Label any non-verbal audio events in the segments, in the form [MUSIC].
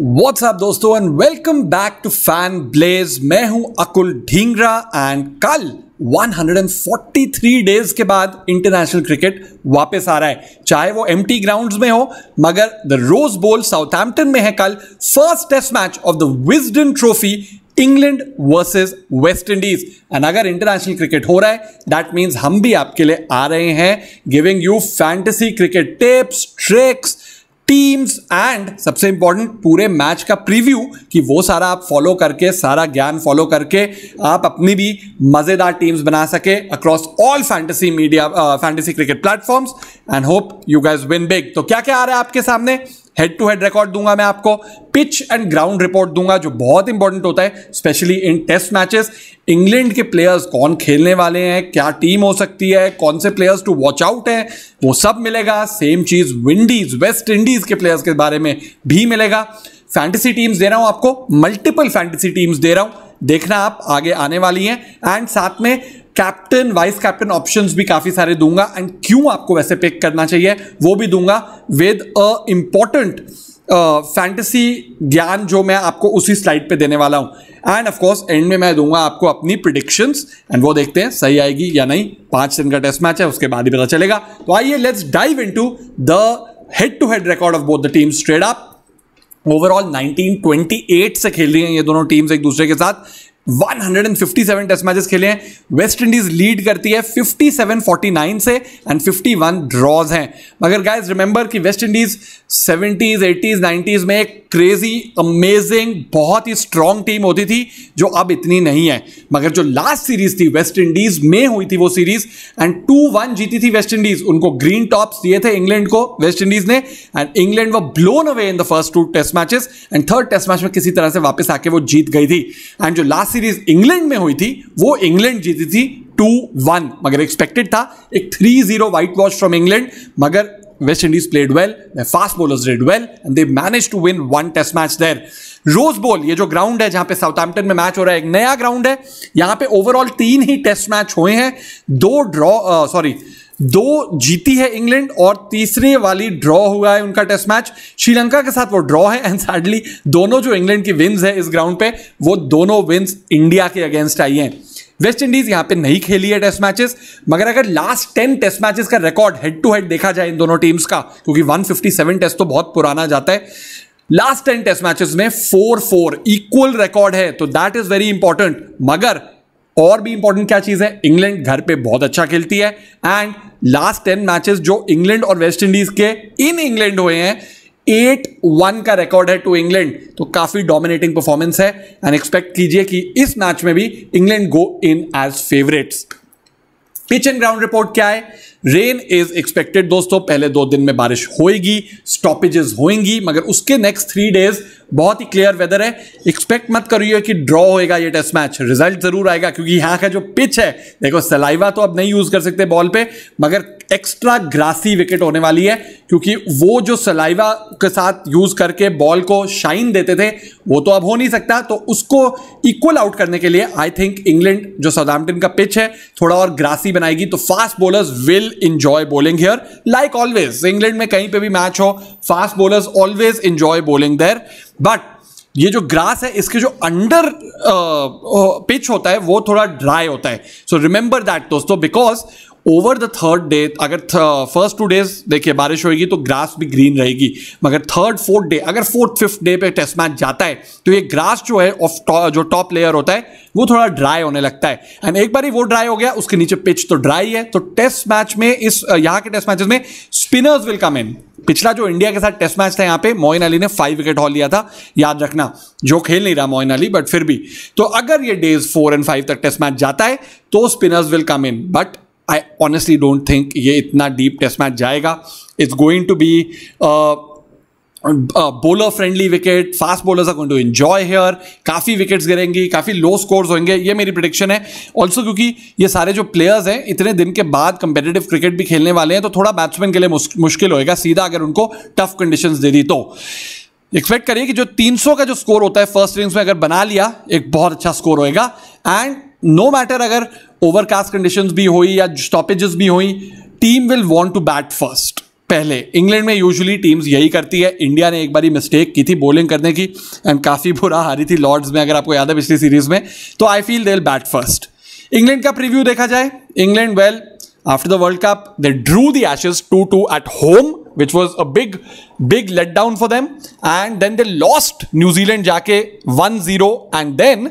WhatsApp दोस्तों and welcome back to fan blaze मैं हूं अकुल ढींगरा एंड कल 143 डेज के बाद इंटरनेशनल क्रिकेट वापस आ रहा है चाहे वो एम टी ग्राउंड में हो मगर द रोज बोल साउथैम्पटन में है कल first test match of the Wisden trophy England versus West Indies and अगर इंटरनेशनल क्रिकेट हो रहा है दैट मीन्स हम भी आपके लिए आ रहे हैं giving you fantasy cricket tips tricks teams and सबसे इंपॉर्टेंट पूरे मैच का प्रीव्यू कि वो सारा आप फॉलो करके सारा ज्ञान फॉलो करके आप अपनी भी मजेदार टीम्स बना सके across all fantasy media fantasy cricket platforms and hope you guys win big तो क्या क्या आ रहा है आपके सामने हेड टू हेड रिकॉर्ड दूंगा मैं आपको पिच एंड ग्राउंड रिपोर्ट दूंगा जो बहुत इंपॉर्टेंट होता है specially in test matches England के प्लेयर्स कौन खेलने वाले हैं क्या टीम हो सकती है कौन से प्लेयर्स टू वॉच आउट हैं वो सब मिलेगा सेम चीज विंडीज वेस्ट इंडीज के प्लेयर्स के बारे में भी मिलेगा फैंटेसी टीम्स दे रहा हूं आपको मल्टीपल फैंटेसी टीम्स दे रहा हूं देखना आप आगे आने वाली हैं एंड साथ में कैप्टन वाइस कैप्टन ऑप्शंस भी काफ़ी सारे दूंगा एंड क्यों आपको वैसे पिक करना चाहिए वो भी दूंगा विद अ इम्पॉर्टेंट फैंटेसी ज्ञान जो मैं आपको उसी स्लाइड पे देने वाला हूं एंड ऑफ कोर्स एंड में मैं दूंगा आपको अपनी प्रिडिक्शंस एंड वो देखते हैं सही आएगी या नहीं पांच दिन का टेस्ट मैच है उसके बाद ही पता चलेगा तो आइए let's dive in the head to head record of both the team straight up overall 1928 से खेल रही हैं ये दोनों टीम्स एक दूसरे के साथ 157 टेस्ट मैचेस खेले हैं वेस्ट इंडीज लीड करती है 57 49 से एंड 51 ड्रॉज हैं मगर गाइज रिमेंबर कि West Indies 70s 80s 90s में एक क्रेजी अमेजिंग बहुत ही स्ट्रांग टीम होती थी जो अब इतनी नहीं है मगर जो लास्ट सीरीज थी वेस्ट इंडीज में हुई थी वो सीरीज एंड टू वन जीती थी वेस्ट इंडीज उनको ग्रीन टॉप्स दिए थे इंग्लैंड को वेस्ट इंडीज ने एंड इंग्लैंड वो blown away in the first two test matches and third test match में किसी तरह से वापस आके वो जीत गई थी एंड जो लास्ट सीरीज इंग्लैंड में हुई थी वो इंग्लैंड जीती थी टू वन मगर एक्सपेक्टेड था एक three zero whitewash from England मगर West Indies played well fast bowlers did well and they manage to win one test match there Rose Bowl ये जो ग्राउंड है जहां पे साउथैम्पटन में मैच हो रहा है एक नया ग्राउंड है यहां पे ओवरऑल तीन ही टेस्ट मैच हुए हैं दो ड्रॉ सॉरी uh, दो जीती है इंग्लैंड और तीसरे वाली ड्रॉ हुआ है उनका टेस्ट मैच श्रीलंका के साथ वो ड्रॉ है एंड सैडली दोनों जो इंग्लैंड की विन्स है इस ग्राउंड पे वो दोनों विन्स इंडिया के अगेंस्ट आई हैं वेस्ट इंडीज यहां पे नहीं खेली है टेस्ट मैचेस मगर अगर लास्ट टेन टेस्ट मैचेस का रिकॉर्ड हेड टू हेड देखा जाए इन दोनों टीम्स का क्योंकि 157 टेस्ट तो बहुत पुराना जाता है लास्ट टेन टेस्ट मैचेस में फोर फोर इक्वल रिकॉर्ड है तो दैट इज वेरी इंपॉर्टेंट मगर और भी इंपॉर्टेंट क्या चीज़ है इंग्लैंड घर पे बहुत अच्छा खेलती है एंड लास्ट टेन मैचेस जो इंग्लैंड और वेस्ट इंडीज के इन इंग्लैंड हुए हैं एट वन का रिकॉर्ड है टू इंग्लैंड तो काफी डोमिनेटिंग परफॉर्मेंस है एंड एक्सपेक्ट कीजिए कि इस मैच में भी England go in as favourites pitch and ground report क्या है रेन इज एक्सपेक्टेड दोस्तों पहले दो दिन में बारिश होएगी स्टॉपेजेस होएंगी मगर उसके नेक्स्ट थ्री डेज बहुत ही क्लियर वेदर है एक्सपेक्ट मत करिए कि ड्रॉ होएगा ये टेस्ट मैच रिजल्ट जरूर आएगा क्योंकि यहाँ का जो पिच है देखो सलाइवा तो अब नहीं यूज कर सकते बॉल पे मगर एक्स्ट्रा ग्रासी विकेट होने वाली है क्योंकि वो जो सलाइवा के साथ यूज करके बॉल को शाइन देते थे वो तो अब हो नहीं सकता तो उसको इक्वल आउट करने के लिए आई थिंक इंग्लैंड जो साउथैम्पटन का पिच है थोड़ा और ग्रासी बनाएगी तो fast bowlers will enjoy bowling here like always England में कहीं पर भी मैच हो fast bowlers always enjoy bowling there but ये जो ग्रास है इसके जो अंडर पिच uh, uh, होता है वो थोड़ा ड्राई होता है सो रिमेंबर दैट दोस्तों because over the third day अगर फर्स्ट टू डेज देखिए बारिश होगी तो ग्रास भी ग्रीन रहेगी मगर थर्ड फोर्थ डे अगर फोर्थ फिफ्थ डे पे टेस्ट मैच जाता है तो ये ग्रास जो है ऑफ जो टॉप लेयर होता है वो थोड़ा ड्राई होने लगता है एंड एक बार ही वो ड्राई हो गया उसके नीचे पिच तो ड्राई है तो टेस्ट मैच में इस uh, यहाँ के टेस्ट मैचेस में स्पिनर्स विल कम इन पिछला जो इंडिया के साथ टेस्ट मैच था यहाँ पे मोइन अली ने फाइव विकेट हॉल लिया था याद रखना जो खेल नहीं रहा मोइन अली बट फिर भी तो अगर ये डेज फोर एंड फाइव तक टेस्ट मैच जाता है तो spinners will come in but I honestly don't think ये इतना डीप टेस्ट मैच जाएगा it's going to be bowler friendly wicket fast bowlers are going to enjoy here काफ़ी wickets गिरेंगी काफ़ी लो स्कोर्स होंगे ये मेरी प्रिडिक्शन है ऑल्सो क्योंकि ये सारे जो प्लेयर्स हैं इतने दिन के बाद कंपेटेटिव क्रिकेट भी खेलने वाले हैं तो थोड़ा बैट्समैन के लिए मुश्किल होएगा सीधा अगर उनको टफ कंडीशन दे दी तो एक्सपेक्ट करिए कि जो 300 का जो स्कोर होता है फर्स्ट इनिंग्स में अगर बना लिया एक बहुत अच्छा स्कोर होएगा एंड नो मैटर अगर ओवरकास्ट कंडीशन भी हुई या स्टॉपेजेस भी हुई team will want to bat first पहले इंग्लैंड में यूजुअली टीम्स यही करती है इंडिया ने एक बारी मिस्टेक की थी बॉलिंग करने की एंड काफ़ी बुरा हारी थी लॉर्ड्स में अगर आपको याद है पिछली सीरीज में तो I feel they bat first England का प्रीव्यू देखा जाए England well after the World Cup they drew the Ashes two two at home which was a big big let down for them and then they lost New Zealand जाके one zero and then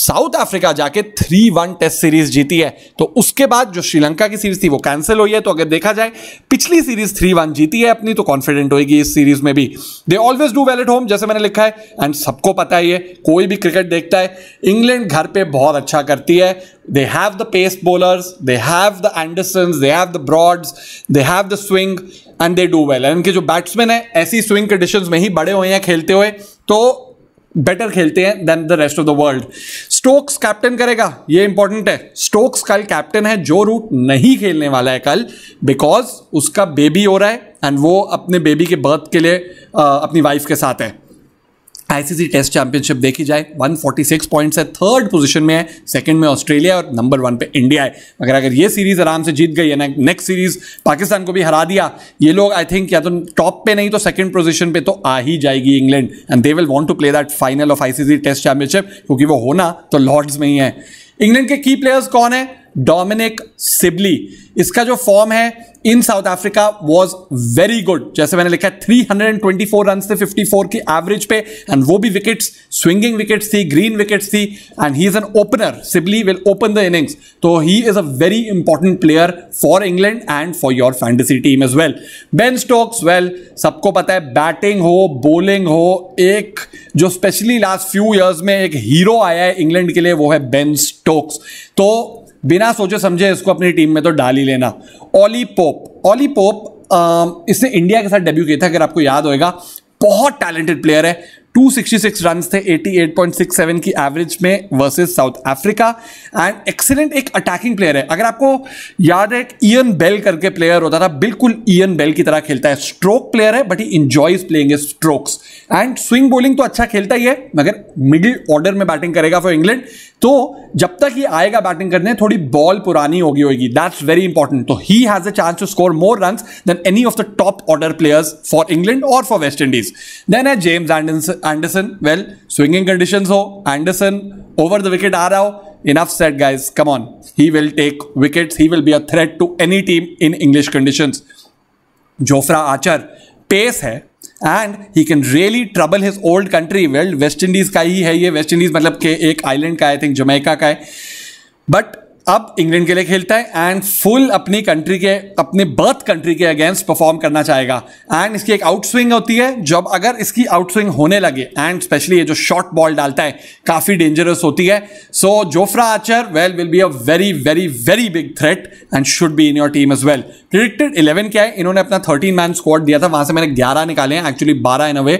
South Africa जाके three one test series जीती है तो उसके बाद जो श्रीलंका की series थी वो कैंसिल हुई है तो अगर देखा जाए पिछली सीरीज थ्री वन जीती है अपनी तो कॉन्फिडेंट होगी इस सीरीज में भी they always do well at home जैसे मैंने लिखा है एंड सबको पता ही है कोई भी क्रिकेट देखता है इंग्लैंड घर पर बहुत अच्छा करती है they have the pace bowlers they have the Anderson they have the Broads they have the swing and they do well and इनके जो बैट्समैन है ऐसी स्विंग कंडीशन में ही बड़े हुए हैं खेलते हुए तो बेटर खेलते हैं than the rest of the world Stokes captain करेगा ये इंपॉर्टेंट है स्टोक्स कल कैप्टन है जो रूट नहीं खेलने वाला है कल बिकॉज उसका बेबी हो रहा है एंड वो अपने बेबी के बर्थ के लिए आ, अपनी वाइफ के साथ है आईसीसी टेस्ट चैंपियनशिप देखी जाए 146 पॉइंट्स है थर्ड पोजीशन में है सेकंड में ऑस्ट्रेलिया और नंबर वन पे इंडिया है मगर अगर ये सीरीज आराम से जीत गई है ना नेक्स्ट सीरीज पाकिस्तान को भी हरा दिया ये लोग आई थिंक या तो टॉप पे नहीं तो सेकंड पोजीशन पे तो आ ही जाएगी England and they will want to play that final of ICC test championship क्योंकि वो होना तो लॉर्ड्स में ही है इंग्लैंड के की प्लेयर्स कौन है डोमिनिक सिबली इसका जो फॉर्म है in South Africa was very good जैसे मैंने लिखा है 324 रन थे 54 की एवरेज पे एंड वो भी विकेट्स स्विंगिंग विकेट्स थी ग्रीन विकेट्स थी and he is an opener Sibley will open the innings तो he is a very important player for England and for your fantasy team is well Ben Stokes well सबको पता है batting हो bowling हो एक जो specially last few years में एक हीरो आया है इंग्लैंड के लिए वो है बेन स्टोक्स तो बिना सोचे समझे इसको अपनी टीम में तो डाल ही लेना ओली पोप ओली पोप इसने इंडिया के साथ डेब्यू किया था अगर आपको याद होएगा बहुत टैलेंटेड प्लेयर है 266 रन थे 88.67 की एवरेज में versus South Africa and excellent एक अटैकिंग प्लेयर है अगर आपको याद है ईयन बेल करके प्लेयर होता था बिल्कुल ईयन बेल की तरह खेलता है स्ट्रोक प्लेयर है but he enjoys playing strokes and swing bowling तो अच्छा खेलता ही है मगर मिडिल ऑर्डर में बैटिंग करेगा फॉर इंग्लैंड तो जब तक ये आएगा बैटिंग करने थोड़ी बॉल पुरानी होगी होगी दैट्स वेरी इंपॉर्टेंट तो he has a chance to score more run than any of the top order players for England और फॉर वेस्ट इंडीज देन है James Anderson well swinging condition हो Anderson over the wicket आ रहा हो enough set guys come on he will take wicket he will be a threat to any team in English condition Jofra Archer pace है and he can really trouble his old country वेल्ड West Indies का ही है ये West Indies मतलब के एक island का आई थिंक जमैका का है बट अब इंग्लैंड के लिए खेलता है एंड फुल अपनी कंट्री के अपने बर्थ कंट्री के अगेंस्ट परफॉर्म करना चाहेगा एंड इसकी एक आउट स्विंग होती है जब अगर इसकी आउट स्विंग होने लगे एंड स्पेशली ये जो शॉर्ट बॉल डालता है काफ़ी डेंजरस होती है so Jofra Archer well will be a very very very big threat and should be in your team is well predicted eleven क्या है इन्होंने अपना थर्टीन मैन स्क्वाड दिया था वहां से मैंने ग्यारह निकाले हैं एक्चुअली बारह in away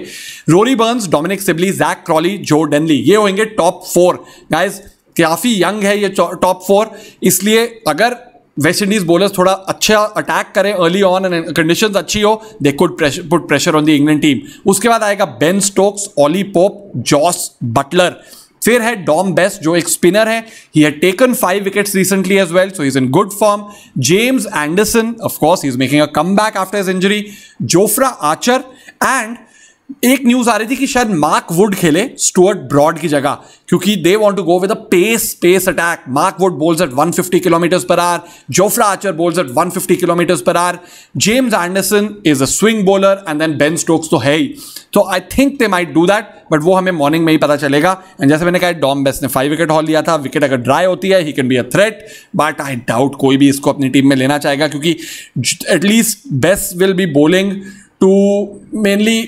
Rory Burns Dominic Sibley Jack Crawley Joe Denly ये होंगे टॉप फोर गाइज काफ़ी यंग है ये टॉप फोर इसलिए अगर वेस्ट इंडीज बोलर्स थोड़ा अच्छा अटैक करें अर्ली ऑन एंड कंडीशंस अच्छी हो they could put pressure on the England team उसके बाद आएगा Ben Stokes Ollie Pope Jos Buttler फिर है डॉम बेस्ट जो एक स्पिनर है he had taken five wickets recently as well so is in good form James Anderson of course he is making a come back after is injury Jofra Archer and एक news आ रही थी कि शायद Mark Wood खेले Stuart Broad की जगह क्योंकि they want to go with a pace pace attack Mark Wood bowls at 150 kilometres per hour Jofra Archer bowls at 150 kilometres per hour James Anderson is a swing bowler and then Ben Stokes तो है he तो I think they might do that but वो हमें morning में ही पता चलेगा and जैसे मैंने कहा डॉम बेस्ट ने फाइव विकेट हॉल लिया था विकेट अगर ड्राई होती है he can be a threat but I doubt कोई भी इसको अपनी टीम में लेना चाहेगा क्योंकि at least Bess will be bowling to mainly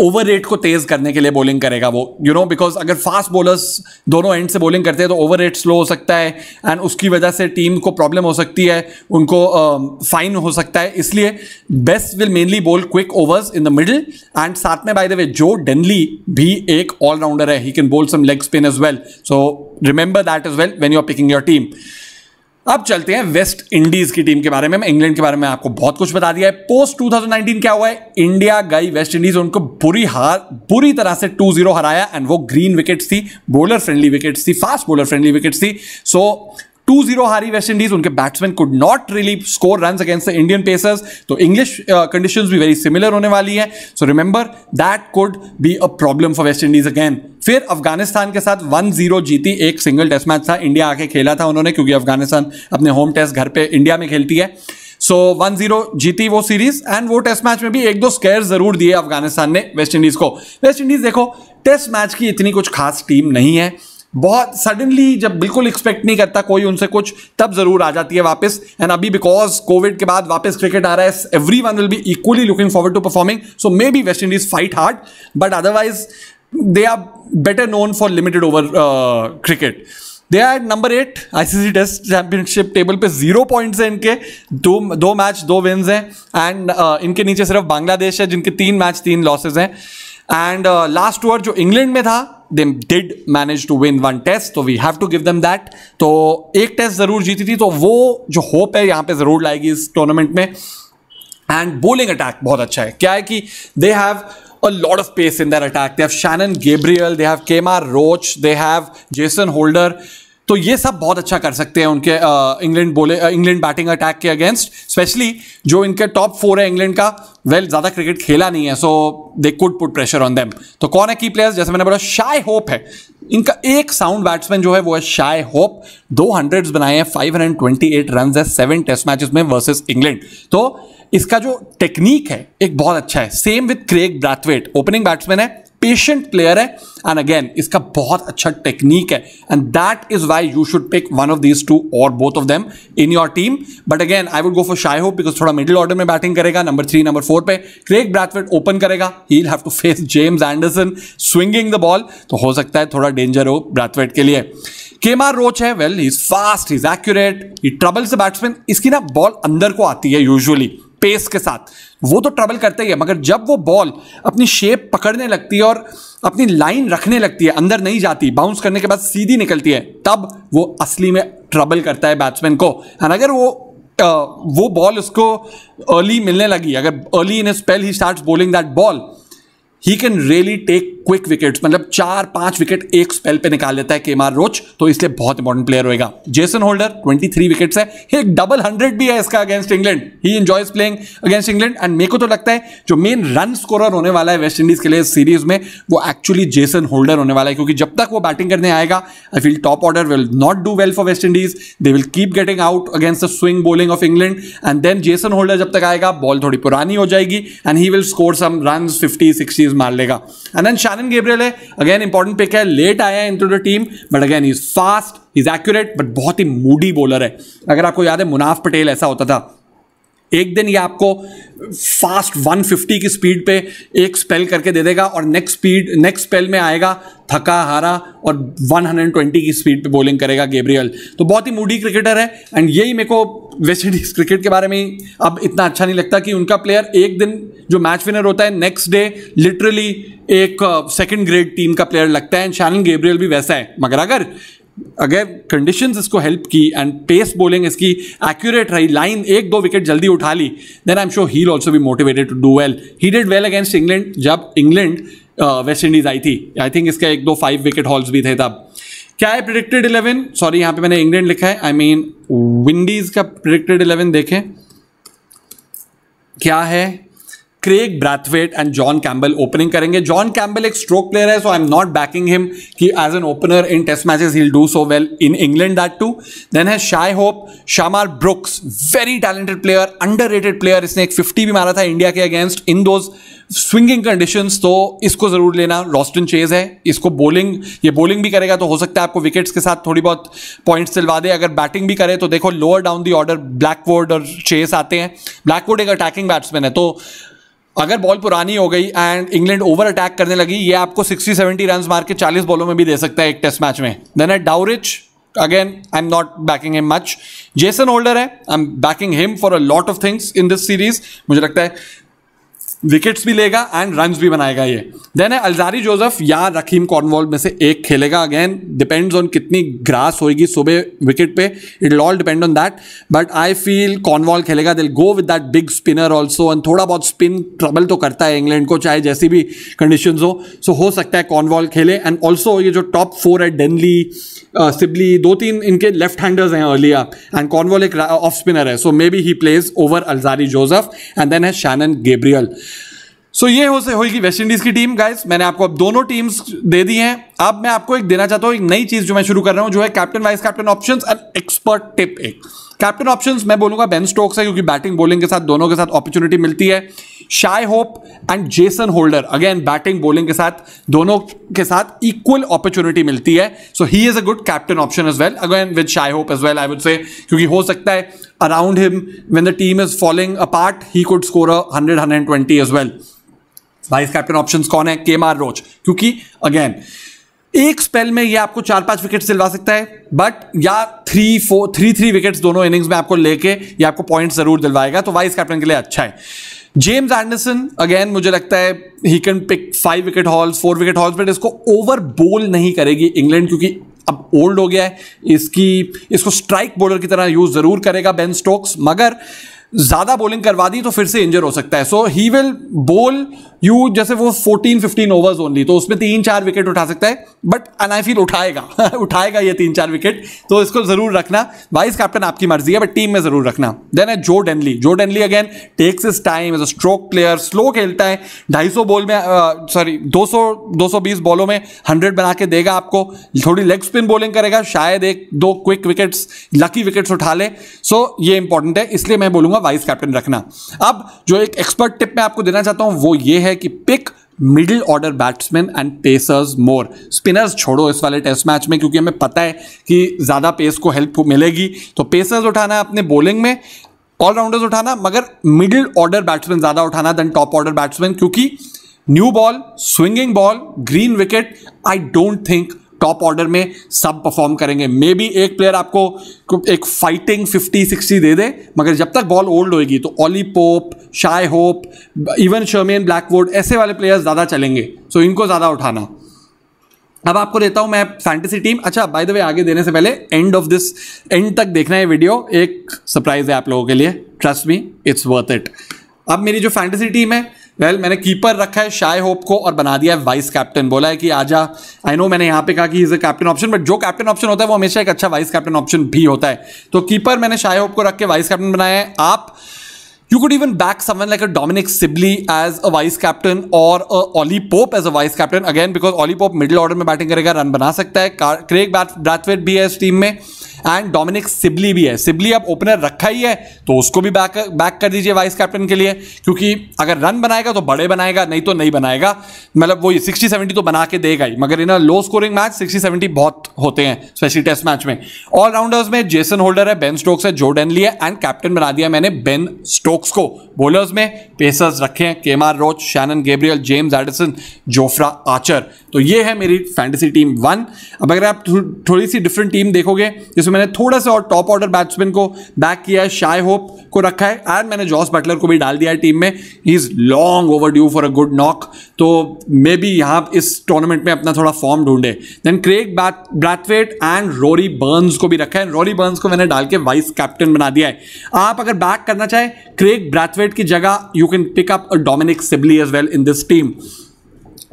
over rate को तेज़ करने के लिए बॉलिंग करेगा वो यू नो बिकॉज अगर फास्ट बॉलर्स दोनों एंड से बॉलिंग करते हैं तो ओवर रेट स्लो हो सकता है एंड उसकी वजह से टीम को प्रॉब्लम हो सकती है उनको फाइन um, uh, हो सकता है इसलिए Bess will mainly bowl quick overs in the middle and साथ में बाय द वे जो डेनली भी एक ऑलराउंडर है he can bowl some leg spin as well so remember that is well when you are picking your team अब चलते हैं West Indies की टीम के बारे में इंग्लैंड के बारे में आपको बहुत कुछ बता दिया है पोस्ट 2019 क्या हुआ है इंडिया गई वेस्ट इंडीज उनको बुरी हार बुरी तरह से 2-0 हराया एंड वो ग्रीन विकेट्स थी बोलर फ्रेंडली विकेट्स थी फास्ट बोलर फ्रेंडली विकेट्स थी सो टू जीरो हारी वेस्ट इंडीज उनके batsman could not really score run against the Indian pacers तो इंग्लिश कंडीशन uh, भी वेरी सिमिलर होने वाली है so remember that could be a problem for West Indies again फिर अफगानिस्तान के साथ वन जीरो जीती एक सिंगल टेस्ट मैच था इंडिया आके खेला था उन्होंने क्योंकि अफगानिस्तान अपने होम टेस्ट घर पे इंडिया में खेलती है सो वन जीरो जीती वो सीरीज एंड वो टेस्ट मैच में भी एक दो स्केयर जरूर दिए अफगानिस्तान ने वेस्ट इंडीज को वेस्ट इंडीज देखो टेस्ट मैच की इतनी कुछ खास टीम नहीं है बहुत सडनली जब बिल्कुल एक्सपेक्ट नहीं करता कोई उनसे कुछ तब जरूर आ जाती है वापस एंड अभी बिकॉज कोविड के बाद वापस क्रिकेट आ रहा है every one will be equally looking forward to performing so may be West Indies fight hard but otherwise they are better known for limited over cricket they are number eight ICC test championship table पे zero points हैं इनके दो दो match दो wins हैं and uh, इनके नीचे सिर्फ बांग्लादेश है जिनके तीन मैच तीन लॉसेज हैं एंड लास्ट ओवर जो इंग्लैंड में था they did manage to win one test so we have to give them that तो एक टेस्ट ज़रूर जीती थी तो वो जो होप है यहाँ पे ज़रूर लाएगी इस टूर्नामेंट में एंड बोलिंग अटैक बहुत अच्छा है क्या है कि they have a lot of pace in their attack. They have Shannon Gabriel, they have Kemar Roach, they have Jason Holder. तो ये सब बहुत अच्छा कर सकते हैं उनके इंग्लैंड बोले इंग्लैंड बैटिंग अटैक के अगेंस्ट स्पेशली जो इनके टॉप फोर है इंग्लैंड का वेल well, ज़्यादा क्रिकेट खेला नहीं है so they could put pressure on them तो कौन है की प्लेयर्स जैसे मैंने बोला शाय होप है इनका एक साउंड बैट्समैन जो है वो है शाय होप दो हंड्रेड्स बनाए हैं five hundred twenty eight run है सेवन टेस्ट मैचेस में वर्सेस इंग्लैंड तो इसका जो टेक्निक है एक बहुत अच्छा है same with Craig Brathwaite opening batsman है पेशेंट प्लेयर है एंड अगेन इसका बहुत अच्छा टेक्निक है and that is why you should pick one of these two और both of them in your team but again I would go for Shai Hope because थोड़ा middle order में batting करेगा number three number four पे Craig Brathwaite open करेगा he have to face James Anderson swinging the ball तो हो सकता है थोड़ा डेंजर हो ब्रैथवेट के लिए केमार रोच है well he is fast is accurate he troubles batsman इसकी ना बॉल अंदर को आती है यूजुअली पेस के साथ वो तो ट्रबल करते ही है मगर जब वो बॉल अपनी शेप पकड़ने लगती है और अपनी लाइन रखने लगती है अंदर नहीं जाती बाउंस करने के बाद सीधी निकलती है तब वो असली में ट्रबल करता है बैट्समैन को एंड अगर वो आ, वो बॉल उसको अर्ली मिलने लगी अगर early in spell he start bowling that ball he can really take quick wickets मतलब चार पांच विकेट एक स्पेल पे निकाल लेता है के रोच तो इसलिए बहुत इंपॉर्टेंट प्लेयर होगा जेसन होल्डर 23 विकेट है एक डबल हंड्रेड भी है इसका against England he enjoy playing against England and मेरे को तो लगता है जो मेन रन स्कोरर होने वाला है वेस्ट इंडीज के लिए सीरीज में वो एक्चुअली जेसन होल्डर होने वाला है क्योंकि जब तक वो बैटिंग करने आएगा I feel top order will not do well for West Indies they will keep getting out against the swing bowling of England and then Jason Holder जब तक आएगा बॉल थोड़ी पुरानी हो जाएगी and he will score some run fifty sixties मार लेगा and then Shannon Gabriel है अगेन इंपॉर्टेंट पिक है लेट आया है into the team but again is fast is accurate but बहुत ही मूडी बॉलर है अगर आपको याद है मुनाफ पटेल ऐसा होता था एक दिन ये आपको फास्ट 150 की स्पीड पे एक स्पेल करके दे देगा और नेक्स्ट स्पीड नेक्स्ट स्पेल में आएगा थका हारा और 120 की स्पीड पे बॉलिंग करेगा गेब्रियल तो बहुत ही मूडी क्रिकेटर है एंड यही मेरे को वेस्ट इंडीज क्रिकेट के बारे में अब इतना अच्छा नहीं लगता कि उनका प्लेयर एक दिन जो मैच विनर होता है नेक्स्ट डे लिटरली एक सेकेंड ग्रेड टीम का प्लेयर लगता है एंड शानन गेब्रियल भी वैसा है मगर अगर अगर कंडीशन इसको हेल्प की एंड पेस बोलिंग इसकी एक्यूरेट रही लाइन एक दो विकेट जल्दी उठा ली then I am sure he also be motivated to do well he did well against England जब इंग्लैंड वेस्ट इंडीज आई थी आई थिंक इसका एक दो फाइव विकेट हॉल्स भी थे तब क्या है प्रिडिक्टेड इलेवन सॉरी यहाँ पे मैंने इंग्लैंड लिखा है आई मीन विंडीज का प्रिडिक्टेड इलेवन देखें क्या है Craig Brathwaite and John Campbell opening करेंगे जॉन कैम्बल एक स्ट्रोक प्लेयर है so I am not backing him कि as an opener in test matches he do so well in England that too then है Shai Hope Shamar Brooks very talented player under rated player इसने एक fifty भी मारा था India के against in those swinging condition तो इसको ज़रूर लेना रॉस्टन चेज है इसको बोलिंग ये बॉलिंग भी करेगा तो हो सकता है आपको विकेट्स के साथ थोड़ी बहुत पॉइंट्स दिलवा दे अगर बैटिंग भी करे तो देखो lower down the order Blackwood और चेस आते हैं ब्लैकवोर्ड एक अटैकिंग बैट्समैन है तो अगर बॉल पुरानी हो गई एंड इंग्लैंड ओवर अटैक करने लगी ये आपको 60 70 रन मार के 40 बॉलों में भी दे सकता है एक टेस्ट मैच में then at Dowrich again I am not backing him much Jason Holder है I am backing him for a lot of things in this series मुझे लगता है विकेट्स भी लेगा एंड रन भी बनाएगा ये देन है अलजारी जोसेफ या रकीम कॉर्नवॉल में से एक खेलेगा अगेन डिपेंड्स ऑन कितनी ग्रास होगी सुबह विकेट पे it all depend on that but I feel Cornwall खेलेगा they'll go with that big spinner also and थोड़ा बहुत स्पिन ट्रबल तो करता है इंग्लैंड को चाहे जैसी भी कंडीशन हो सो so, हो सकता है कॉर्नवॉल खेले एंड ऑल्सो ये जो टॉप फोर है डेनली सिबली दो तीन इनके लेफ्ट हैंडर्स हैं अर्लिया एंड कॉर्नवॉल एक ऑफ स्पिनर है so may be he plays over Alzarri Joseph and then है शैनन गेब्रियल सो ये हो से होगी वेस्ट इंडीज की टीम गाइस मैंने आपको अब दोनों टीम्स दे दी हैं अब मैं आपको एक देना चाहता हूँ एक नई चीज जो मैं शुरू कर रहा हूँ जो है captain vice captain options and expert tip एक कैप्टन ऑप्शंस मैं बोलूंगा बेन स्टोक्स है क्योंकि बैटिंग बोलिंग के साथ दोनों के साथ अपॉर्चुनिटी मिलती है Shai Hope and Jason Holder again batting bowling के साथ दोनों के साथ इक्वल अपॉर्चुनिटी मिलती है so he is a good captain option as well again with Shai Hope as well I would say क्योंकि हो सकता है around him when the team is following a part he could score hundred hundred twenty as well vice captain option कौन है केम are रोच क्योंकि again एक spell में ये आपको चार पांच विकेट दिलवा सकता है बट या three four three three wickets दोनों इनिंग्स में आपको लेके ये आपको पॉइंट जरूर दिलवाएगा तो वाइस कैप्टन के लिए अच्छा है जेम्स एंडरसन अगेन मुझे लगता है he can pick five wicket hauls four wicket hauls but इसको ओवर बोल नहीं करेगी इंग्लैंड क्योंकि अब ओल्ड हो गया है इसकी इसको स्ट्राइक बोलर की तरह यूज जरूर करेगा बेन स्टोक्स मगर ज़्यादा बॉलिंग करवा दी तो फिर से इंजर हो सकता है सो ही विल बोल यू जैसे वो 14 15 ओवर्स ओनली तो उसमें तीन चार विकेट उठा सकता है बट अनाइफील उठाएगा [LAUGHS] उठाएगा ये तीन चार विकेट तो इसको ज़रूर रखना वाइस कैप्टन आपकी मर्जी है बट टीम में ज़रूर रखना देन है जो डेनली जो Denly again takes his time as a stroke player slow खेलता है ढाई बॉल में सॉरी दो सौ बॉलों में हंड्रेड बना के देगा आपको थोड़ी लेग स्पिन बॉलिंग करेगा शायद एक दो क्विक विकेट्स लकी विकेट्स उठा ले सो so, ये इंपॉर्टेंट है इसलिए मैं बोलूंगा कहूंगा वाइस कैप्टन रखना अब जो एक एक्सपर्ट टिप मैं आपको देना चाहता हूं वो ये है कि pick middle order batsman and pacers more spinners छोड़ो इस वाले टेस्ट मैच में क्योंकि हमें पता है कि ज़्यादा पेस को हेल्प मिलेगी तो पेसर्स उठाना अपने बॉलिंग में ऑलराउंडर्स उठाना मगर मिडिल ऑर्डर बैट्समैन ज़्यादा उठाना देन टॉप ऑर्डर बैट्समैन क्योंकि new ball swinging ball green wicket I don't think top order में सब परफॉर्म करेंगे मे बी एक प्लेयर आपको एक फाइटिंग 50 60 दे दे मगर जब तक बॉल ओल्ड होएगी तो Ollie Pope Shai Hope even Shermon Blackwood ऐसे वाले प्लेयर्स ज़्यादा चलेंगे सो इनको ज़्यादा उठाना अब आपको देता हूं मैं फैंटेसी टीम अच्छा बाय द वे आगे देने से पहले एंड ऑफ दिस एंड तक देखना है वीडियो एक सरप्राइज है आप लोगों के लिए trust me it's worth it अब मेरी जो फैंटेसी टीम है वेल well, मैंने कीपर रखा है शाय होप को और बना दिया है वाइस कैप्टन बोला है कि आजा आई नो मैंने यहाँ पे कहा कि is a captain option but जो कैप्टन ऑप्शन होता है वो हमेशा एक अच्छा वाइस कैप्टन ऑप्शन भी होता है तो कीपर मैंने शाय होप को रख के वाइस कैप्टन बनाया है आप You could even back someone like a Dominic Sibley as a vice captain or a Ollie Pope as a vice captain. Again, because Ollie Pope middle order में batting करेगा run बना सकता है Craig Bradford भी है इस team में and Dominic Sibley भी है Sibley अब opener रखा ही है तो उसको भी back back कर दीजिए vice captain के लिए क्योंकि अगर run बनाएगा तो बड़े बनाएगा नहीं तो नहीं बनाएगा मतलब वो 60-70 तो बना के देगा ही मगर इन low scoring match 60-70 बहुत होते हैं स्पेशली टेस्ट मैच में ऑलराउंडर्स में जेसन होल्डर है बेन स्टोक्स है जोर्डन ली है एंड कैप्टन बना दिया मैंने बेन स्टोक्स स्टोक्स को बोलर्स में पेसर्स रखें Kemar Roach Shannon Gabriel James Anderson Jofra Archer तो ये है मेरी फैंटेसी टीम वन अब अगर आप थोड़ी सी डिफरेंट टीम देखोगे जिसमें मैंने थोड़ा सा और टॉप ऑर्डर बैट्समैन को बैक किया है शाय होप को रखा है एंड मैंने जॉस बटलर को भी डाल दिया है टीम में ही is long over due for a good knock तो मे बी यहाँ इस टूर्नामेंट में अपना थोड़ा फॉर्म ढूंढे then Craig Brathwaite and Rory Burns को भी रखा है रोरी बर्न्स को मैंने डाल के वाइस कैप्टन बना दिया है आप अगर बैक करना चाहें क्रेग ब्रैथवेट की जगह you can pick up Dominic Sibley as well in this team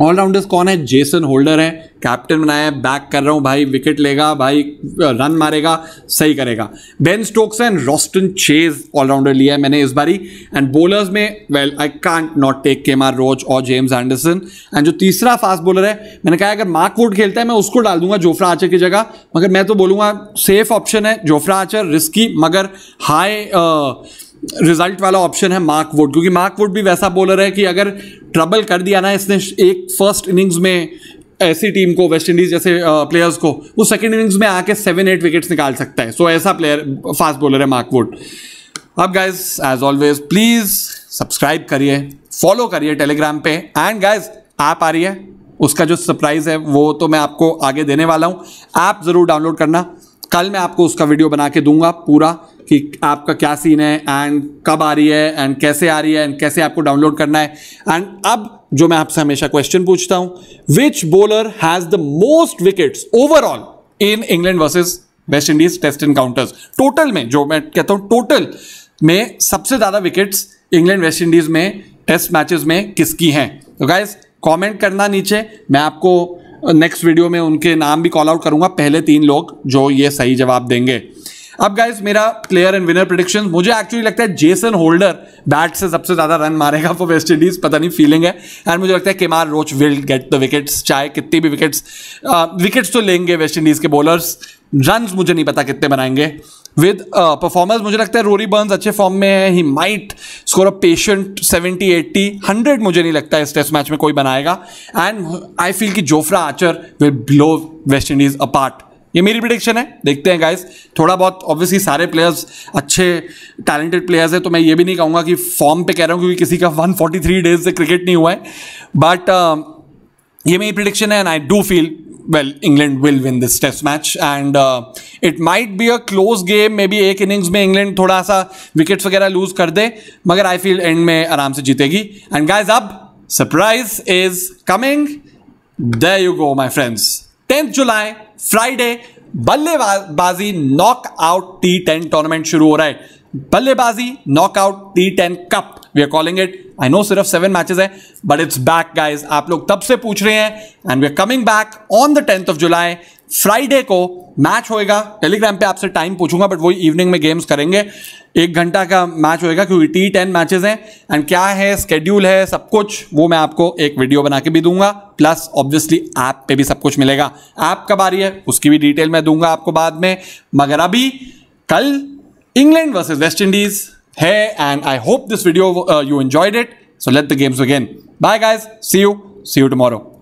allrounders कौन है जेसन होल्डर है कैप्टन बनाया है बैक कर रहा हूँ भाई विकेट लेगा भाई रन मारेगा सही करेगा Ben Stokes and Roston Chase allrounder लिया है मैंने इस बारी एंड बोलर्स में well I can't not take Kemar रोच और जेम्स एंडरसन एंड जो तीसरा फास्ट बॉलर है मैंने कहा अगर मार्क वोट खेलता है मैं उसको डाल दूंगा जोफ्रा आचर की जगह मगर मैं तो बोलूँगा सेफ ऑप्शन है जोफ्रा आचर रिस्की मगर हाई रिजल्ट वाला ऑप्शन है मार्क वुड क्योंकि मार्क वुड भी वैसा बॉलर है कि अगर ट्रबल कर दिया ना इसने एक फर्स्ट इनिंग्स में ऐसी टीम को वेस्ट इंडीज जैसे प्लेयर्स को वो सेकेंड इनिंग्स में आके सेवन एट विकेट्स निकाल सकता है सो so, ऐसा प्लेयर फास्ट बॉलर है मार्क वुड अब guys as always please subscribe करिए फॉलो करिए टेलीग्राम पे एंड गाइज ऐप आ रही है उसका जो सरप्राइज है वो तो मैं आपको आगे देने वाला हूँ ऐप ज़रूर डाउनलोड करना कल मैं आपको उसका वीडियो बना के दूंगा पूरा कि आपका क्या सीन है एंड कब आ रही है एंड कैसे आ रही है एंड कैसे आपको डाउनलोड करना है एंड अब जो मैं आपसे हमेशा क्वेश्चन पूछता हूं which bowler has the most wickets overall in England versus West Indies test encounters total में जो मैं कहता हूं टोटल में सबसे ज्यादा विकेट्स इंग्लैंड वेस्ट इंडीज में टेस्ट मैचेस में किसकी हैं तो गाइज कमेंट करना नीचे मैं आपको नेक्स्ट वीडियो में उनके नाम भी कॉल आउट करूंगा पहले तीन लोग जो ये सही जवाब देंगे अब गाइज मेरा प्लेयर एंड विनर प्रोडिक्शन मुझे एक्चुअली लगता है जेसन होल्डर बैट से सबसे ज्यादा रन मारेगा फॉर वेस्ट इंडीज पता नहीं फीलिंग है एंड मुझे लगता है Kemar Roach will get the wickets चाहे कितनी भी विकेट्स विकेट्स तो लेंगे वेस्ट इंडीज के बॉलर्स रन मुझे नहीं पता कितने बनाएंगे विद परफॉर्मेंस मुझे लगता है रोरी बर्न्स अच्छे फॉर्म में है he might score a patient 70 80 100 मुझे नहीं लगता है इस टेस्ट मैच में कोई बनाएगा एंड आई फील कि Jofra Archer will blow West Indies apart ये मेरी प्रिडिक्शन है देखते हैं गाइस थोड़ा बहुत ऑब्वियसली सारे प्लेयर्स अच्छे टैलेंटेड प्लेयर्स हैं तो मैं ये भी नहीं कहूँगा कि फॉर्म पे कह रहा हूँ क्योंकि किसी का 143 डेज से क्रिकेट नहीं हुआ है बट uh, ये मेरी प्रिडिक्शन है and I do feel well England will win this test match and it might be a close game maybe एक इनिंग्स में इंग्लैंड थोड़ा सा विकेट्स वगैरह लूज कर दे मगर आई फील एंड में आराम से जीतेगी एंड गाइज अब surprise is coming the you go my friends tenth July Friday Ballebaazi knock out T ten tournament शुरू हो रहा है Ballebaazi knockout T ten cup we are calling it I know सिर्फ सेवन मैचेस है बट इट्स बैक गाइज आप लोग तब से पूछ रहे हैं and we are coming back on the tenth of July Friday को मैच होएगा टेलीग्राम पे आपसे टाइम पूछूंगा बट वही इवनिंग में गेम्स करेंगे एक घंटा का मैच होएगा क्योंकि टी टेन मैचेस हैं एंड क्या है स्केड्यूल है सब कुछ वो मैं आपको एक वीडियो बना के भी दूंगा प्लस ऑब्वियसली ऐप पे भी सब कुछ मिलेगा ऐप कब आ रही है उसकी भी डिटेल मैं दूंगा आपको बाद में मगर अभी कल इंग्लैंड वर्सेज वेस्ट इंडीज है and I hope this video you enjoyed it so let the games again bye guys see you see you tomorrow